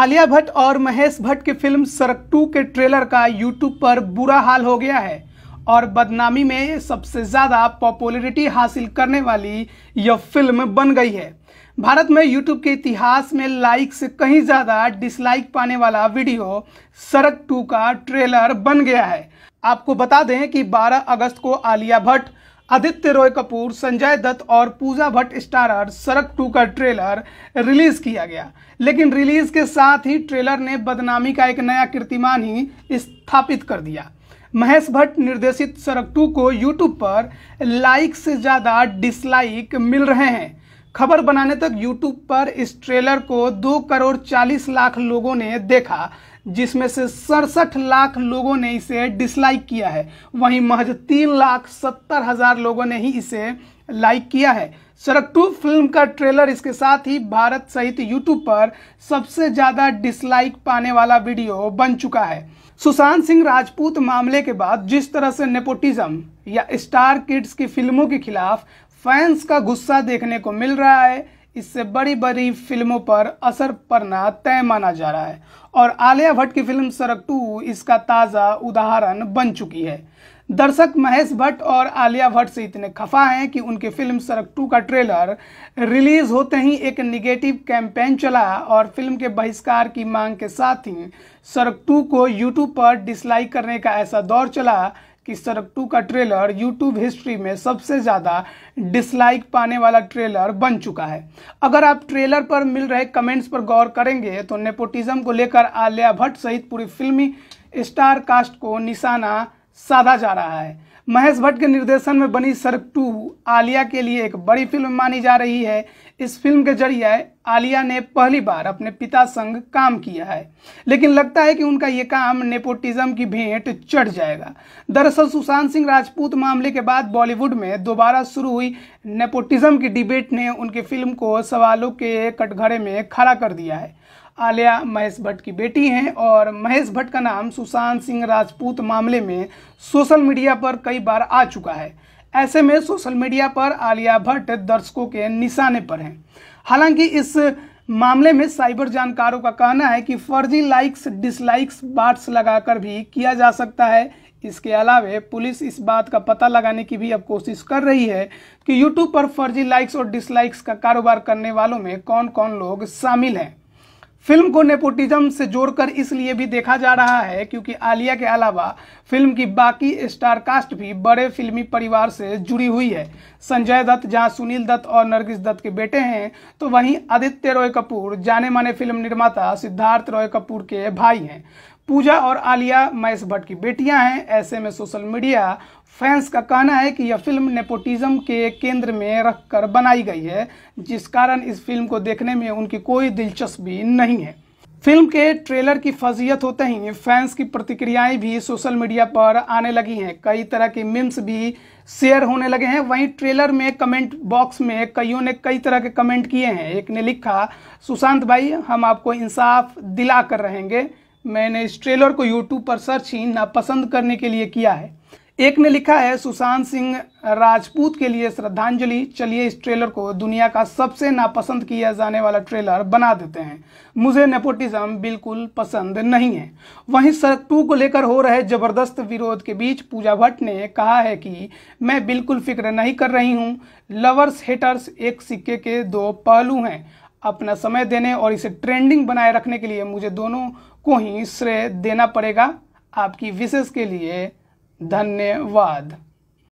आलिया भट्ट और महेश भट्ट की फिल्म सरक टू के ट्रेलर का यूट्यूब पर बुरा हाल हो गया है और बदनामी में सबसे ज़्यादा पॉपुलरिटी हासिल करने वाली यह फिल्म बन गई है भारत में यूट्यूब के इतिहास में लाइक से कहीं ज़्यादा डिसलाइक पाने वाला वीडियो सरक टू का ट्रेलर बन गया है आपको बता दें कि 12 अगस्त को आलिया भट्ट आदित्य रॉय कपूर संजय दत्त और पूजा भट्ट स्टारर सड़क टू का ट्रेलर रिलीज किया गया लेकिन रिलीज के साथ ही ट्रेलर ने बदनामी का एक नया कीर्तिमान ही स्थापित कर दिया महेश भट्ट निर्देशित सड़क टू को यूट्यूब पर लाइक से ज़्यादा डिसलाइक मिल रहे हैं खबर बनाने तक यूट्यूब पर इस ट्रेलर को दो करोड़ चालीस लाख लोगों ने देखा जिसमें से सड़सठ लाख लोगों ने इसे डिसलाइक किया है वहीं महज तीन लाख सत्तर हज़ार लोगों ने ही इसे लाइक किया है सड़क टू फिल्म का ट्रेलर इसके साथ ही भारत सहित यूट्यूब पर सबसे ज़्यादा डिसलाइक पाने वाला वीडियो बन चुका है सुशांत सिंह राजपूत मामले के बाद जिस तरह से नेपोटिज्म या स्टार किड्स की फिल्मों के खिलाफ फैंस का गुस्सा देखने को मिल रहा है इससे बड़ी बड़ी फिल्मों पर असर पड़ना तय माना जा रहा है और आलिया भट्ट की फिल्म सड़क टू इसका ताज़ा उदाहरण बन चुकी है दर्शक महेश भट्ट और आलिया भट्ट से इतने खफा हैं कि उनकी फिल्म सड़क टू का ट्रेलर रिलीज होते ही एक निगेटिव कैंपेन चला और फिल्म के बहिष्कार की मांग के साथ ही सड़क टू को यूट्यूब पर डिसलाइक करने का ऐसा दौर चला कि सरक टू का ट्रेलर यूट्यूब हिस्ट्री में सबसे ज़्यादा डिसलाइक पाने वाला ट्रेलर बन चुका है अगर आप ट्रेलर पर मिल रहे कमेंट्स पर गौर करेंगे तो नेपोटिज्म को लेकर आलिया भट्ट सहित पूरी फिल्मी स्टार कास्ट को निशाना साधा जा रहा है महेश भट्ट के निर्देशन में बनी सर्क टू आलिया के लिए एक बड़ी फिल्म मानी जा रही है इस फिल्म के जरिए आलिया ने पहली बार अपने पिता संग काम किया है लेकिन लगता है कि उनका ये काम नेपोटिज्म की भेंट चढ़ जाएगा दरअसल सुशांत सिंह राजपूत मामले के बाद बॉलीवुड में दोबारा शुरू हुई नेपोटिज्म की डिबेट ने उनकी फिल्म को सवालों के कटघरे में खड़ा कर दिया है आलिया महेश भट्ट की बेटी हैं और महेश भट्ट का नाम सुशांत सिंह राजपूत मामले में सोशल मीडिया पर कई बार आ चुका है ऐसे में सोशल मीडिया पर आलिया भट्ट दर्शकों के निशाने पर हैं हालांकि इस मामले में साइबर जानकारों का कहना है कि फर्जी लाइक्स डिसलाइक्स बाट्स लगाकर भी किया जा सकता है इसके अलावे पुलिस इस बात का पता लगाने की भी अब कोशिश कर रही है कि यूट्यूब पर फर्जी लाइक्स और डिसलाइक्स का कारोबार करने वालों में कौन कौन लोग शामिल हैं फिल्म को नेपोटिज्म से जोड़कर इसलिए भी देखा जा रहा है क्योंकि आलिया के अलावा फिल्म की बाकी स्टार कास्ट भी बड़े फिल्मी परिवार से जुड़ी हुई है संजय दत्त जहां सुनील दत्त और नरगिस दत्त के बेटे हैं तो वहीं आदित्य रॉय कपूर जाने माने फिल्म निर्माता सिद्धार्थ रॉय कपूर के भाई हैं पूजा और आलिया महेश भट्ट की बेटियां हैं ऐसे में सोशल मीडिया फैंस का कहना है कि यह फिल्म नेपोटिज्म के केंद्र में रखकर बनाई गई है जिस कारण इस फिल्म को देखने में उनकी कोई दिलचस्पी नहीं है फिल्म के ट्रेलर की फजीयत होते ही फैंस की प्रतिक्रियाएं भी सोशल मीडिया पर आने लगी हैं कई तरह के मिम्स भी शेयर होने लगे हैं वहीं ट्रेलर में कमेंट बॉक्स में कईयों ने कई तरह के कमेंट किए हैं एक ने लिखा सुशांत भाई हम आपको इंसाफ दिला कर रहेंगे मैंने इस ट्रेलर को यूट्यूब पर सर्च ही नापसंद करने के लिए किया है एक ने लिखा है सुशांत सिंह राजपूत के लिए श्रद्धांजलि चलिए इस ट्रेलर को दुनिया का सबसे नापसंद किया जाने वाला ट्रेलर बना देते हैं मुझे नेपोटिज्म बिल्कुल पसंद नहीं है वहीं सड़क टू को लेकर हो रहे जबरदस्त विरोध के बीच पूजा भट्ट ने कहा है कि मैं बिल्कुल फिक्र नहीं कर रही हूँ लवर्स हेटर्स एक सिक्के के दो पहलू हैं अपना समय देने और इसे ट्रेंडिंग बनाए रखने के लिए मुझे दोनों को ही श्रेय देना पड़ेगा आपकी विशेष के लिए धन्यवाद